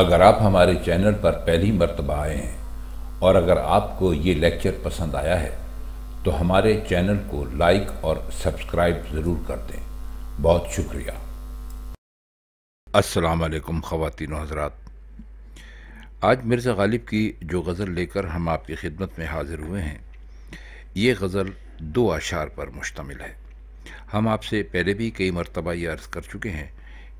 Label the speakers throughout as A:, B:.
A: अगर आप हमारे चैनल पर पहली मरतबा आए हैं और अगर आपको ये लेक्चर पसंद आया है तो हमारे चैनल को लाइक और सब्सक्राइब ज़रूर कर दें बहुत शुक्रिया असलकम ख़वान आज मिर्ज़ा गालिब की जो गज़ल लेकर हम आपकी खिदमत में हाज़िर हुए हैं ये गज़ल दो आशार पर मुश्तमिल है हम आपसे पहले भी कई मरतबा ये अर्ज़ कर चुके हैं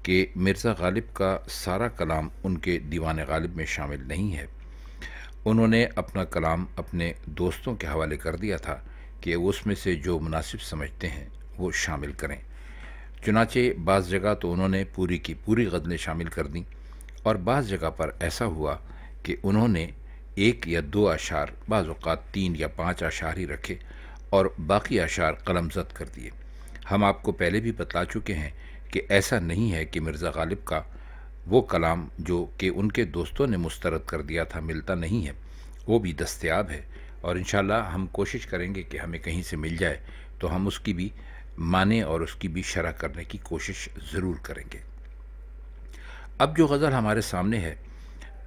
A: कि मिर्ज़ा गालिब का सारा कलाम उनके दीवान गालिब में शामिल नहीं है उन्होंने अपना कलाम अपने दोस्तों के हवाले कर दिया था कि उसमें से जो मुनासिब समझते हैं वो शामिल करें चुनाचे बाज़ जगह तो उन्होंने पूरी की पूरी गज़लें शामिल कर दी और बाज़ जगह पर ऐसा हुआ कि उन्होंने एक या दो अशार बाज़ात तीन या पाँच अशार ही रखे और बाकी अशार जद कर दिए हम आपको पहले भी बता चुके हैं कि ऐसा नहीं है कि मिर्ज़ा गालिब का वो कलाम जो कि उनके दोस्तों ने मुस्तरद कर दिया था मिलता नहीं है वो भी दस्याब है और इन हम कोशिश करेंगे कि हमें कहीं से मिल जाए तो हम उसकी भी माने और उसकी भी शरह करने की कोशिश ज़रूर करेंगे अब जो गज़ल हमारे सामने है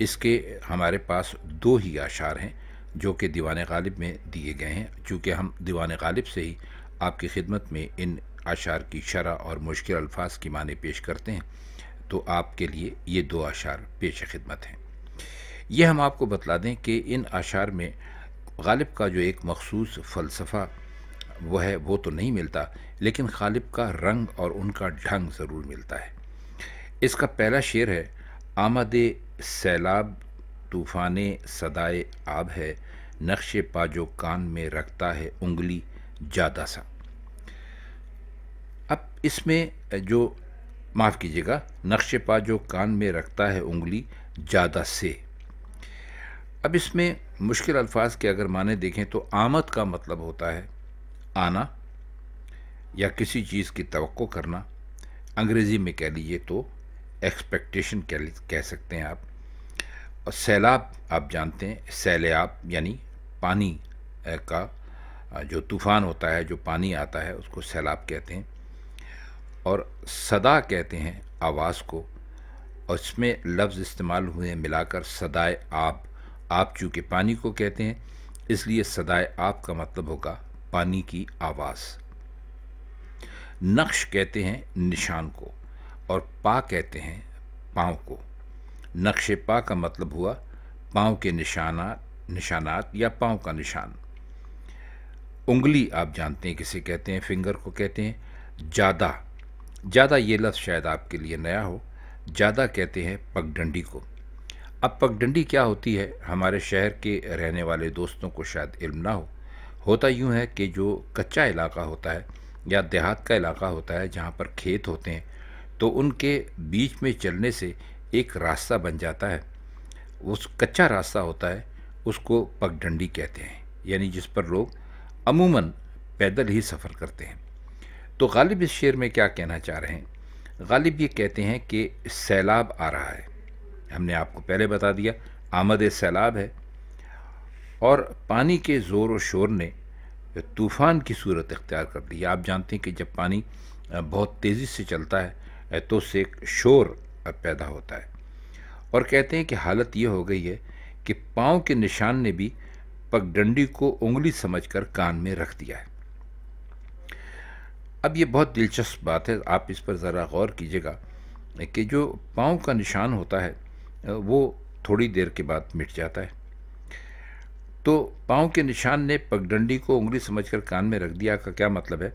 A: इसके हमारे पास दो ही आशार हैं जो कि दीवान गालिब में दिए गए हैं चूँकि हम दीवान गालिब से ही आपकी खिदमत में इन अशार की शरह और मुश्किल अल्फाज की माने पेश करते हैं तो आपके लिए ये दो अशार पेश खिदमत हैं ये हम आपको बतला दें कि इन अशार में गालिब का जो एक मखसूस फ़लसफ़ा वह है वो तो नहीं मिलता लेकिन गालिब का रंग और उनका ढंग ज़रूर मिलता है इसका पहला शेर है आमद सैलाब तूफ़ान सदाए आब है नक्श पाजो कान में रखता है उंगली जादा सा अब इसमें जो माफ़ कीजिएगा नक्शे पा जो कान में रखता है उंगली ज़्यादा से अब इसमें मुश्किल अल्फाज के अगर माने देखें तो आमद का मतलब होता है आना या किसी चीज़ की तो करना अंग्रेज़ी में कह लीजिए तो एक्सपेक्टेशन कह कह सकते हैं आप और सैलाब आप जानते हैं सैलाब यानी पानी का जो तूफ़ान होता है जो पानी आता है उसको सैलाब कहते हैं और सदा कहते हैं आवाज़ को और इसमें लफ्ज़ इस्तेमाल हुए मिलाकर सदाए आप आप चूँकि पानी को कहते हैं इसलिए सदाए आप का मतलब होगा पानी की आवाज़ नक्श कहते हैं निशान को और पा कहते हैं पाँव को नक्श पा का मतलब हुआ पाँव के निशाना निशानात या पाँव का निशान उंगली आप जानते हैं किसे कहते हैं फिंगर को कहते हैं ज़्यादा ज़्यादा ये लफ्ज़ शायद आपके लिए नया हो ज़्यादा कहते हैं पगडंडी को अब पगडंडी क्या होती है हमारे शहर के रहने वाले दोस्तों को शायद इल्म ना हो होता यूँ है कि जो कच्चा इलाका होता है या देहात का इलाका होता है जहाँ पर खेत होते हैं तो उनके बीच में चलने से एक रास्ता बन जाता है उस कच्चा रास्ता होता है उसको पगडंडी कहते हैं यानी जिस पर लोग अमूमन पैदल ही सफ़र करते हैं तो गालिब इस शेर में क्या कहना चाह रहे हैं गालिब ये कहते हैं कि सैलाब आ रहा है हमने आपको पहले बता दिया आमद सैलाब है और पानी के ज़ोर व शोर ने तूफ़ान की सूरत इख्तियार कर दी आप जानते हैं कि जब पानी बहुत तेज़ी से चलता है तो उससे एक शोर पैदा होता है और कहते हैं कि हालत ये हो गई है कि पाँव के निशान ने भी पगडंडी को उंगली समझकर कान में रख दिया है अब ये बहुत दिलचस्प बात है आप इस पर ज़रा गौर कीजिएगा कि जो पाँव का निशान होता है वो थोड़ी देर के बाद मिट जाता है तो पाँव के निशान ने पगडंडी को उंगली समझकर कान में रख दिया का क्या मतलब है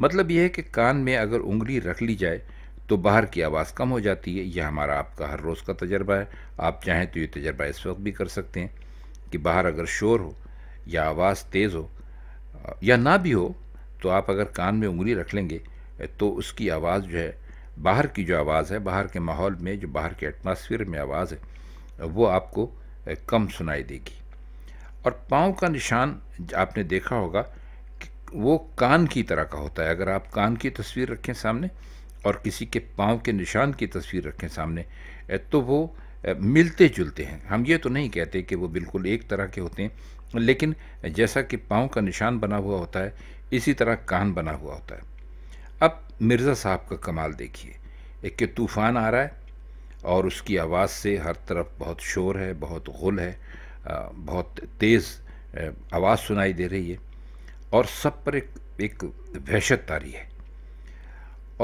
A: मतलब यह है कि कान में अगर उंगली रख ली जाए तो बाहर की आवाज़ कम हो जाती है यह हमारा आपका हर रोज़ का तजर्बा है आप चाहें तो ये तजर्बा इस वक्त भी कर सकते हैं कि बाहर अगर शोर हो या आवाज़ तेज़ हो या ना भी हो तो आप अगर कान में उंगली रख लेंगे तो उसकी आवाज़ जो है बाहर की जो आवाज़ है बाहर के माहौल में जो बाहर के एटमॉस्फेयर में आवाज़ है वो आपको कम सुनाई देगी और पाँव का निशान आपने देखा होगा वो कान की तरह का होता है अगर आप कान की तस्वीर रखें सामने और किसी के पाँव के निशान की तस्वीर रखें सामने तो वो मिलते जुलते हैं हम ये तो नहीं कहते कि वो बिल्कुल एक तरह के होते हैं लेकिन जैसा कि पाँव का निशान बना हुआ होता है इसी तरह कान बना हुआ होता है अब मिर्ज़ा साहब का कमाल देखिए एक के तूफ़ान आ रहा है और उसकी आवाज़ से हर तरफ बहुत शोर है बहुत गुल है बहुत तेज़ आवाज़ सुनाई दे रही है और सब पर एक एक वहशत तारी है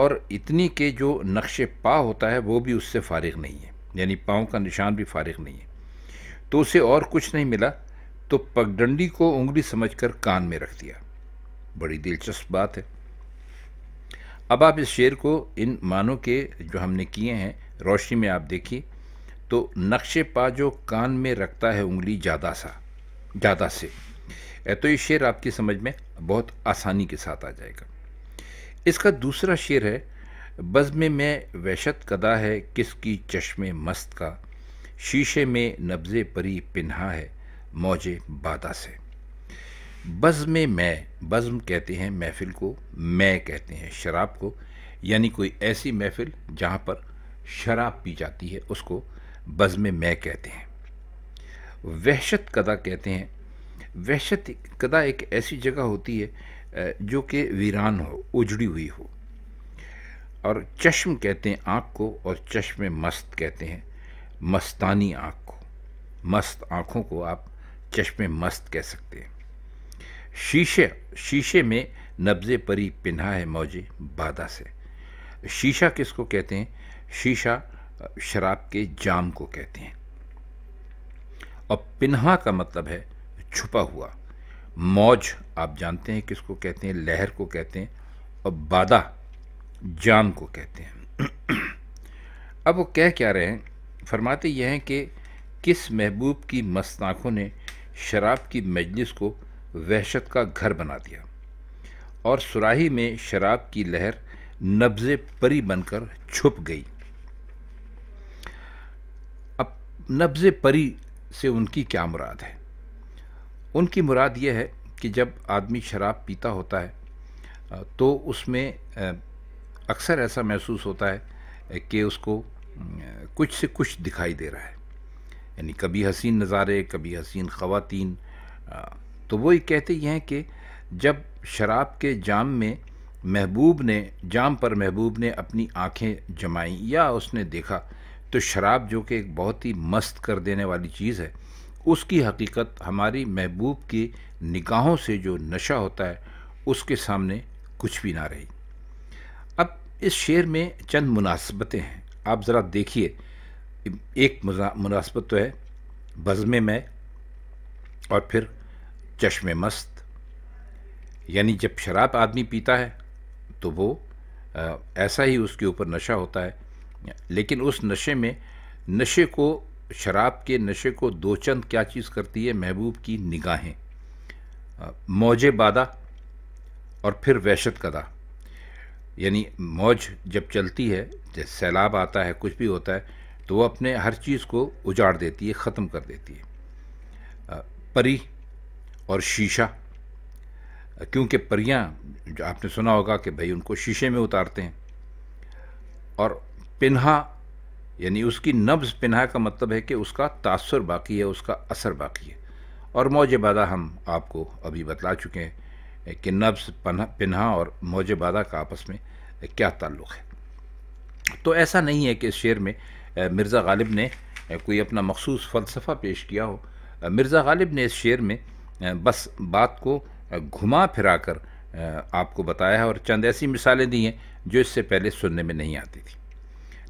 A: और इतनी के जो नक्श पा होता है वो भी उससे फारिग नहीं है यानी पाँव का निशान भी फारिग नहीं है तो उसे और कुछ नहीं मिला तो पगडंडी को उंगली समझकर कान में रख दिया बड़ी दिलचस्प बात है अब आप इस शेर को इन मानों के जो हमने किए हैं रोशनी में आप देखिए तो नक्शे पा जो कान में रखता है उंगली ज़्यादा सा ज़्यादा से तो ये शेर आपकी समझ में बहुत आसानी के साथ आ जाएगा इसका दूसरा शेर है बज़म में वहशत कदा है किसकी चश्मे मस्त का शीशे में नब्ज़े परी पिन्हा है मौजे बादा से बज़म मैं बज़म कहते हैं महफिल को मैं कहते हैं शराब को यानी कोई ऐसी महफिल जहाँ पर शराब पी जाती है उसको बज़म मैं कहते हैं वहशत कदा कहते हैं वहशत कदा एक ऐसी जगह होती है जो कि वीरान हो उजड़ी हुई हो और चश्म कहते हैं आँख को और चश्मे मस्त कहते हैं मस्तानी आँख को मस्त आँखों को आप चश्मे मस्त कह सकते हैं शीशे शीशे में नब्ज़े परी पिन्हा है मौजे बादा से शीशा किसको कहते हैं शीशा शराब के जाम को कहते हैं और पिन्हा का मतलब है छुपा हुआ मौज आप जानते हैं किसको कहते हैं लहर को कहते हैं और बादा जाम को कहते हैं अब वो कह क्या रहे हैं फरमाते यह हैं कि किस महबूब की मस्त आँखों ने शराब की मजलिस को वहशत का घर बना दिया और सुराही में शराब की लहर नब्ज़े परी बनकर छुप गई अब नब्ज़े परी से उनकी क्या मुराद है उनकी मुराद यह है कि जब आदमी शराब पीता होता है तो उसमें अक्सर ऐसा महसूस होता है कि उसको कुछ से कुछ दिखाई दे रहा है यानी कभी हसीन नज़ारे कभी हसीन ख़वातीन तो वो ये कहते ही हैं कि जब शराब के जाम में महबूब ने जाम पर महबूब ने अपनी आंखें जमाई या उसने देखा तो शराब जो कि एक बहुत ही मस्त कर देने वाली चीज़ है उसकी हकीकत हमारी महबूब की निगाहों से जो नशा होता है उसके सामने कुछ भी ना रही इस शेर में चंद मुनासबतें हैं आप ज़रा देखिए एक मुनासबत तो है बज़म में और फिर चश्मे मस्त यानी जब शराब आदमी पीता है तो वो ऐसा ही उसके ऊपर नशा होता है लेकिन उस नशे में नशे को शराब के नशे को दो चंद क्या चीज़ करती है महबूब की निगाहें मौज बादा और फिर वहशत कदा यानी मौज जब चलती है जैसे सैलाब आता है कुछ भी होता है तो वो अपने हर चीज़ को उजाड़ देती है ख़त्म कर देती है परी और शीशा क्योंकि परियां जो आपने सुना होगा कि भाई उनको शीशे में उतारते हैं और पिन्हा यानी उसकी नब्ज पिन्हा का मतलब है कि उसका तासर बाकी है उसका असर बाकी है और मौजबादा हम आपको अभी बतला चुके हैं कि नब्स पन्हा और मौजबादा का आपस में क्या ताल्लुक़ है तो ऐसा नहीं है कि इस शेर में मिर्ज़ा गालिब ने कोई अपना मखसूस फ़लसफ़ा पेश किया हो मिर्ज़ा गालिब ने इस शेर में बस बात को घुमा फिरा कर आपको बताया है और चंद ऐसी मिसालें दी हैं जो इससे पहले सुनने में नहीं आती थी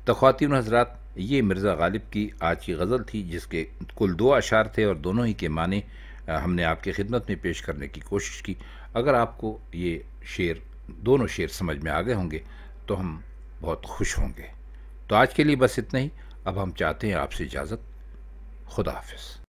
A: तो ख़वान हजरात ये मिर्ज़ा गालिब की आज की गज़ल थी जिसके कुल दो अशार थे और दोनों ही के माने हमने आपकी खिदमत में पेश करने की कोशिश की अगर आपको ये शेर दोनों शेर समझ में आ गए होंगे तो हम बहुत खुश होंगे तो आज के लिए बस इतना ही अब हम चाहते हैं आपसे इजाज़त खुदा हाफिज़